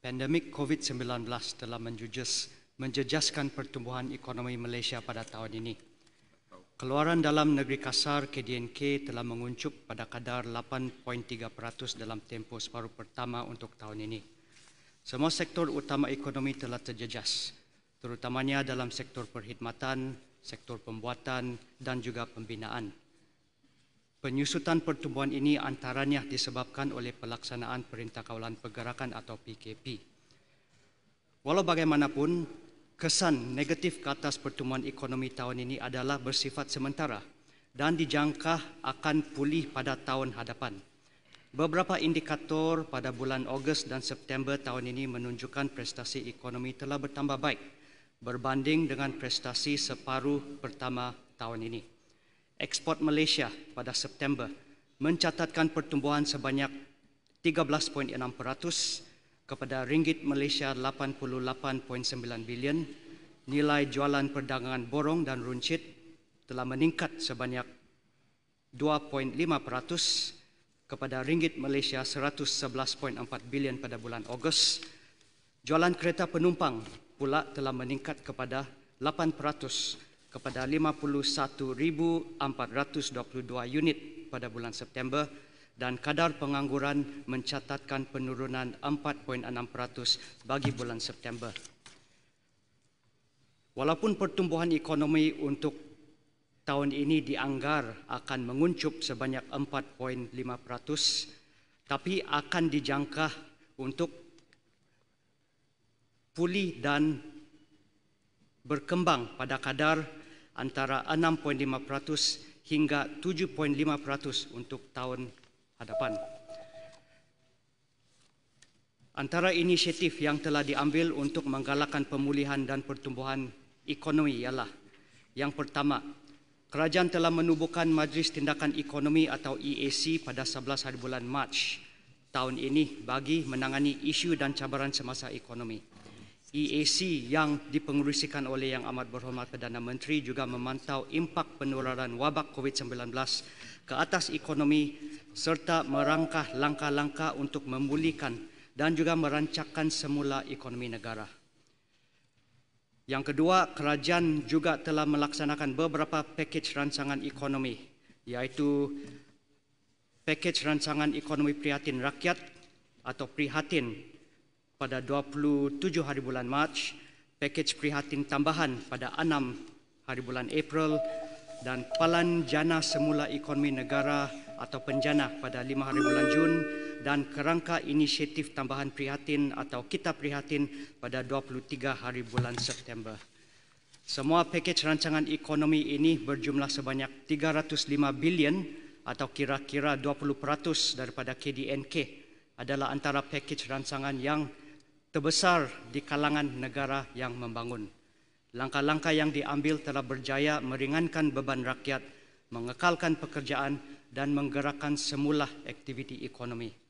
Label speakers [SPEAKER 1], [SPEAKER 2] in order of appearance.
[SPEAKER 1] Pandemik COVID-19 telah menjujus, menjejaskan pertumbuhan ekonomi Malaysia pada tahun ini. Keluaran dalam negeri kasar KDNK telah menguncup pada kadar 8.3% dalam tempoh separuh pertama untuk tahun ini. Semua sektor utama ekonomi telah terjejas, terutamanya dalam sektor perkhidmatan, sektor pembuatan dan juga pembinaan. Penyusutan pertumbuhan ini antaranya disebabkan oleh pelaksanaan Perintah Kawalan Pergerakan atau PKP. Walau bagaimanapun, kesan negatif ke atas pertumbuhan ekonomi tahun ini adalah bersifat sementara dan dijangka akan pulih pada tahun hadapan. Beberapa indikator pada bulan Ogos dan September tahun ini menunjukkan prestasi ekonomi telah bertambah baik berbanding dengan prestasi separuh pertama tahun ini ekspor Malaysia pada September mencatatkan pertumbuhan sebanyak 13.6% kepada ringgit Malaysia 88.9 bilion. Nilai jualan perdagangan borong dan runcit telah meningkat sebanyak 2.5% kepada ringgit Malaysia 111.4 bilion pada bulan Ogos. Jualan kereta penumpang pula telah meningkat kepada kepada 51,422 unit pada bulan September dan kadar pengangguran mencatatkan penurunan 4.6% bagi bulan September. Walaupun pertumbuhan ekonomi untuk tahun ini dianggar akan menguncup sebanyak 4.5%, tapi akan dijangka untuk pulih dan berkembang pada kadar antara 6.5% hingga 7.5% untuk tahun hadapan. Antara inisiatif yang telah diambil untuk menggalakkan pemulihan dan pertumbuhan ekonomi ialah yang pertama, kerajaan telah menubuhkan Majlis Tindakan Ekonomi atau EAC pada 11 hari bulan Mac tahun ini bagi menangani isu dan cabaran semasa ekonomi. EAC yang dipengerusikan oleh Yang Amat Berhormat Perdana Menteri juga memantau impak penularan wabak COVID-19 ke atas ekonomi serta merangkah langkah-langkah untuk memulihkan dan juga merancangkan semula ekonomi negara. Yang kedua, kerajaan juga telah melaksanakan beberapa pakej rancangan ekonomi iaitu pakej rancangan ekonomi prihatin rakyat atau prihatin pada 27 hari bulan Mac, pakej prihatin tambahan pada 6 hari bulan April dan pelan jana semula ekonomi negara atau penjana pada 5 hari bulan Jun dan kerangka inisiatif tambahan prihatin atau kita prihatin pada 23 hari bulan September. Semua pakej rancangan ekonomi ini berjumlah sebanyak 305 bilion atau kira-kira 20% daripada KDNK adalah antara pakej rancangan yang terbesar di kalangan negara yang membangun. Langkah-langkah yang diambil telah berjaya meringankan beban rakyat, mengekalkan pekerjaan dan menggerakkan semula aktiviti ekonomi.